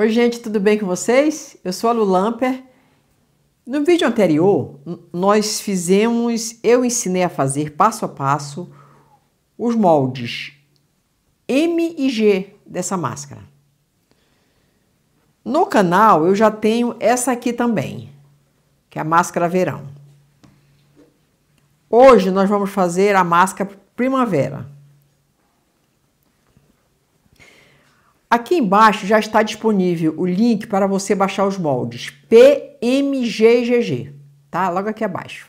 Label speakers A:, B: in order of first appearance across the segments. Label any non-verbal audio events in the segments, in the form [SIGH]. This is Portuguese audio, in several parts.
A: Oi, gente, tudo bem com vocês? Eu sou a Lu Lamper. No vídeo anterior, nós fizemos, eu ensinei a fazer passo a passo os moldes M e G dessa máscara. No canal eu já tenho essa aqui também, que é a máscara verão. Hoje nós vamos fazer a máscara primavera. Aqui embaixo já está disponível o link para você baixar os moldes PMGGG, tá? Logo aqui abaixo.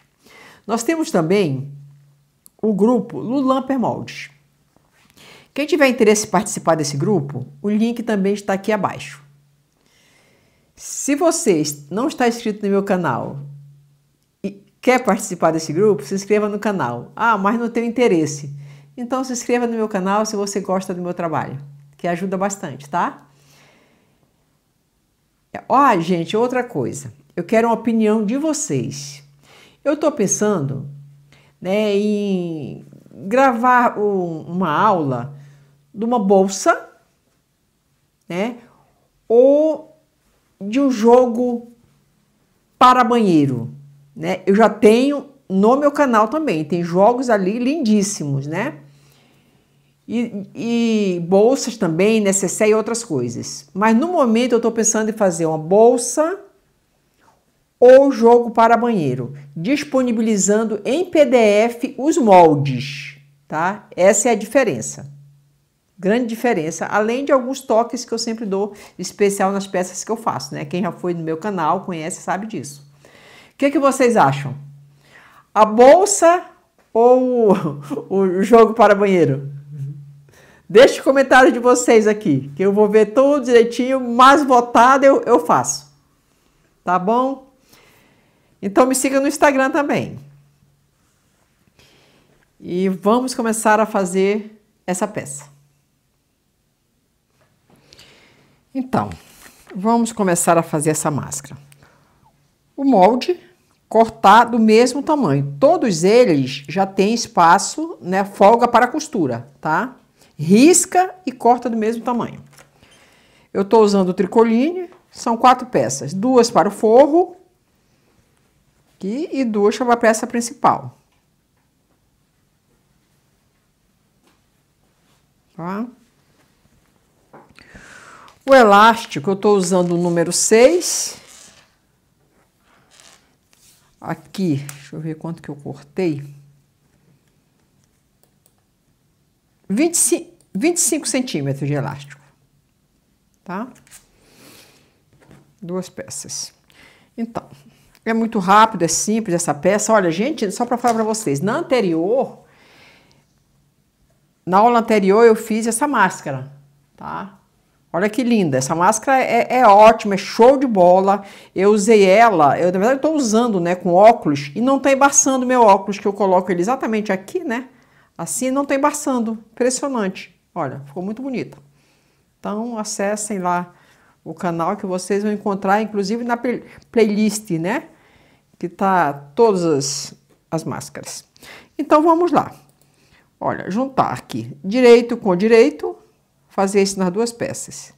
A: Nós temos também o grupo Lulamper Moldes. Quem tiver interesse em participar desse grupo, o link também está aqui abaixo. Se você não está inscrito no meu canal e quer participar desse grupo, se inscreva no canal. Ah, mas não tenho interesse. Então se inscreva no meu canal se você gosta do meu trabalho que ajuda bastante, tá? Ó, gente, outra coisa. Eu quero uma opinião de vocês. Eu estou pensando né, em gravar um, uma aula de uma bolsa, né? Ou de um jogo para banheiro, né? Eu já tenho no meu canal também, tem jogos ali lindíssimos, né? e, e bolsas também, necessaire né, e outras coisas. Mas no momento eu estou pensando em fazer uma bolsa ou jogo para banheiro, disponibilizando em PDF os moldes, tá? Essa é a diferença. Grande diferença, além de alguns toques que eu sempre dou especial nas peças que eu faço, né? Quem já foi no meu canal conhece, sabe disso. O que, que vocês acham? A bolsa ou [LAUGHS] o jogo para banheiro? Deixe o comentário de vocês aqui, que eu vou ver tudo direitinho, mais votado eu, eu faço. Tá bom? Então me siga no Instagram também. E vamos começar a fazer essa peça. Então, vamos começar a fazer essa máscara. O molde cortar do mesmo tamanho. Todos eles já têm espaço, né, folga para costura, tá? risca e corta do mesmo tamanho. Eu estou usando o tricoline, são quatro peças, duas para o forro aqui e duas para a peça principal. Tá? O elástico, eu estou usando o número 6. Aqui, deixa eu ver quanto que eu cortei. 20, 25 centímetros de elástico, tá? Duas peças. Então, é muito rápido, é simples essa peça. Olha, gente, só para falar para vocês, na anterior, na aula anterior eu fiz essa máscara, tá? Olha que linda, essa máscara é, é, é ótima, é show de bola. Eu usei ela, eu na verdade estou usando, né, com óculos e não está embaçando meu óculos, que eu coloco ele exatamente aqui, né? Assim não tem embaçando. Impressionante. Olha, ficou muito bonita. Então acessem lá o canal que vocês vão encontrar, inclusive na playlist, né? Que tá todas as, as máscaras. Então vamos lá. Olha, juntar aqui direito com direito, fazer isso nas duas peças.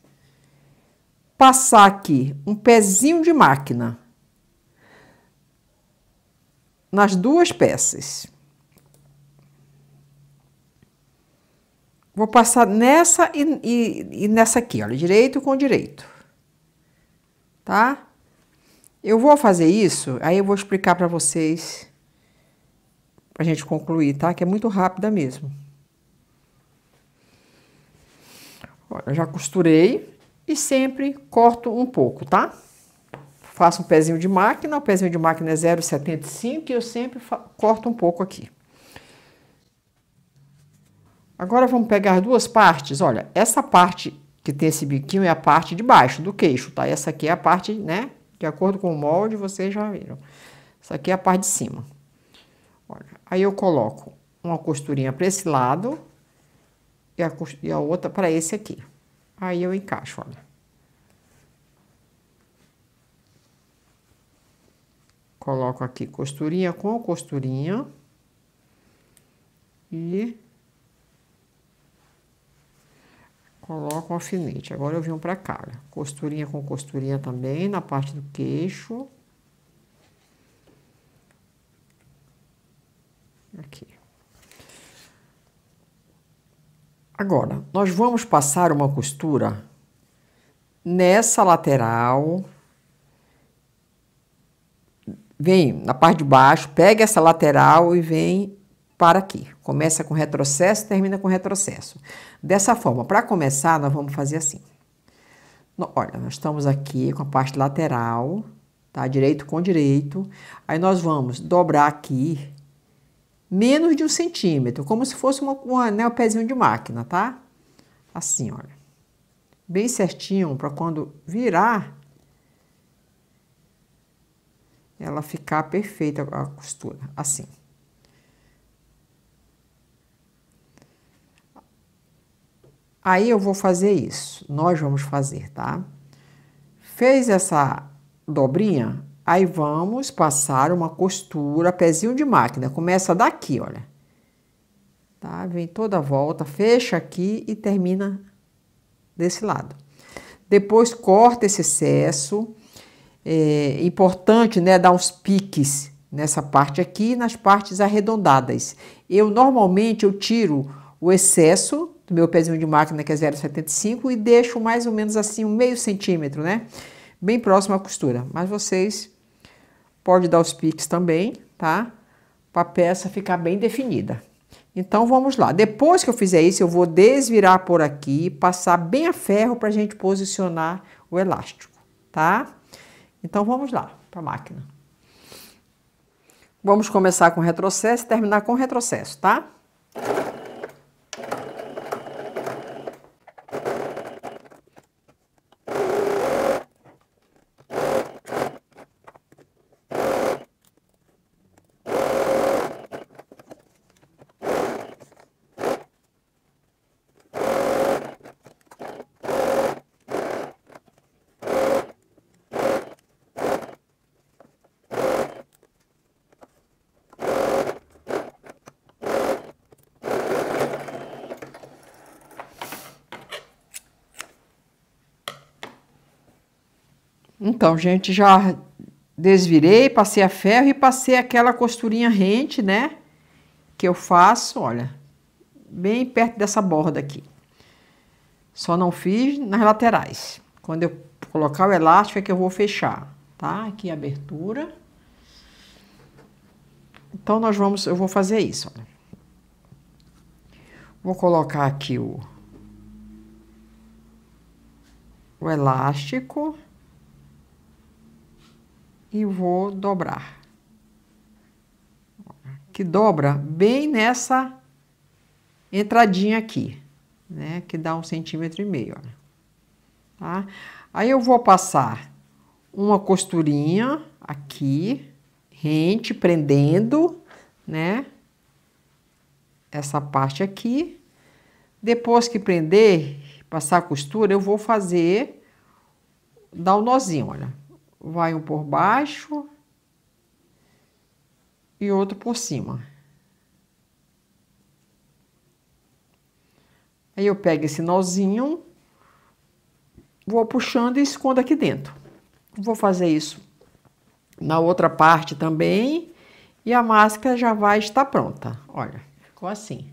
A: Passar aqui um pezinho de máquina nas duas peças. Vou passar nessa e, e, e nessa aqui, olha, direito com direito. Tá? Eu vou fazer isso, aí eu vou explicar para vocês, pra gente concluir, tá? Que é muito rápida mesmo. Olha, eu já costurei e sempre corto um pouco, tá? Faço um pezinho de máquina, o pezinho de máquina é 0,75 e eu sempre corto um pouco aqui. Agora vamos pegar duas partes. Olha, essa parte que tem esse biquinho é a parte de baixo do queixo, tá? Essa aqui é a parte, né? De acordo com o molde, vocês já viram. Essa aqui é a parte de cima. Olha, aí eu coloco uma costurinha para esse lado e a, e a outra para esse aqui. Aí eu encaixo, olha. Coloco aqui costurinha com costurinha. E Coloca o alfinete. Agora eu venho para cá, né? costurinha com costurinha também, na parte do queixo. Aqui. Agora, nós vamos passar uma costura nessa lateral. Vem na parte de baixo, pega essa lateral e vem para aqui. Começa com retrocesso, termina com retrocesso. Dessa forma, para começar, nós vamos fazer assim. Olha, nós estamos aqui com a parte lateral, tá? Direito com direito. Aí nós vamos dobrar aqui menos de um centímetro, como se fosse uma, uma, né, um pezinho de máquina, tá? Assim, olha. Bem certinho para quando virar, ela ficar perfeita a costura, assim. Aí eu vou fazer isso. Nós vamos fazer, tá? Fez essa dobrinha, aí vamos passar uma costura, pezinho de máquina. Começa daqui, olha. Tá? Vem toda a volta, fecha aqui e termina desse lado. Depois corta esse excesso. É importante, né, dar uns piques nessa parte aqui, nas partes arredondadas. Eu normalmente eu tiro o excesso do meu pezinho de máquina, que é 0,75, e deixo mais ou menos assim, um meio centímetro, né? Bem próximo à costura. Mas vocês pode dar os piques também, tá? Para a peça ficar bem definida. Então, vamos lá. Depois que eu fizer isso, eu vou desvirar por aqui, passar bem a ferro para a gente posicionar o elástico, tá? Então, vamos lá para a máquina. Vamos começar com retrocesso e terminar com retrocesso, tá? Então, gente, já desvirei, passei a ferro e passei aquela costurinha rente, né? Que eu faço, olha, bem perto dessa borda aqui. Só não fiz nas laterais. Quando eu colocar o elástico é que eu vou fechar, tá? Aqui a abertura. Então, nós vamos, eu vou fazer isso, olha. Vou colocar aqui o, o elástico e vou dobrar. Que dobra bem nessa entradinha aqui, né? Que dá um centímetro e meio, olha. Tá? Aí eu vou passar uma costurinha aqui, rente, prendendo, né? Essa parte aqui. Depois que prender, passar a costura, eu vou fazer, dar o um nozinho, olha vai um por baixo e outro por cima. Aí eu pego esse nozinho, vou puxando e escondo aqui dentro. Vou fazer isso na outra parte também e a máscara já vai estar pronta. Olha, ficou assim.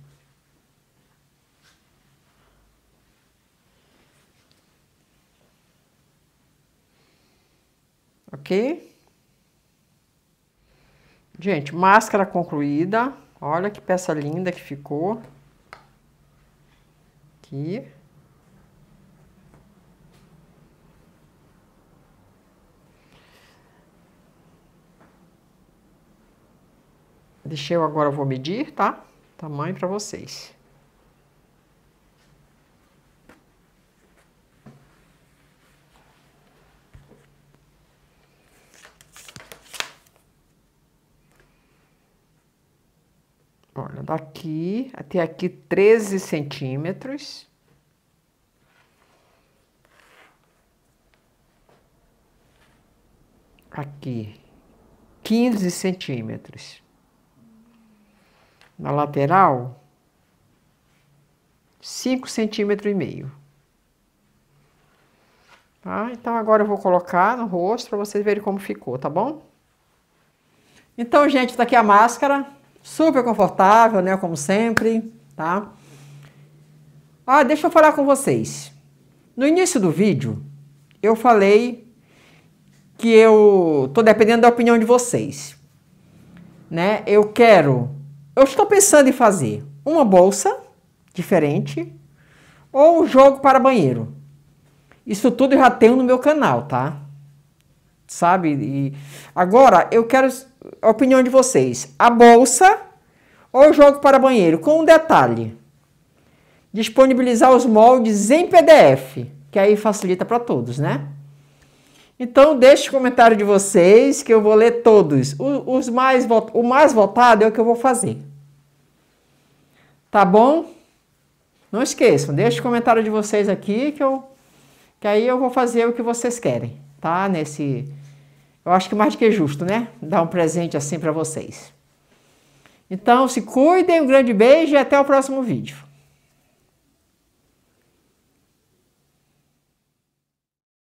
A: ok? Gente, máscara concluída. Olha que peça linda que ficou. Aqui. Deixei eu agora, eu vou medir, tá? Tamanho para vocês. contando aqui até aqui 13 centímetros. Aqui 15 centímetros. Na lateral, 5 centímetros e meio. Tá? Então, agora eu vou colocar no rosto para vocês verem como ficou, tá bom? Então, gente, tá aqui a máscara. Super confortável, né? Como sempre, tá? Ah, deixa eu falar com vocês. No início do vídeo, eu falei que eu tô dependendo da opinião de vocês. Né? Eu quero, eu estou pensando em fazer uma bolsa diferente ou um jogo para banheiro. Isso tudo eu já tenho no meu canal, tá? Sabe? E agora eu quero a opinião de vocês. A bolsa ou jogo para banheiro? Com um detalhe. Disponibilizar os moldes em PDF, que aí facilita para todos, né? Então, deixe o comentário de vocês que eu vou ler todos. O, os mais, o mais votado é o que eu vou fazer. Tá bom? Não esqueçam, deixe o comentário de vocês aqui que eu que aí eu vou fazer o que vocês querem, tá? Nesse eu acho que mais do que justo, né? Dar um presente assim para vocês. Então, se cuidem, um grande beijo e até o próximo vídeo.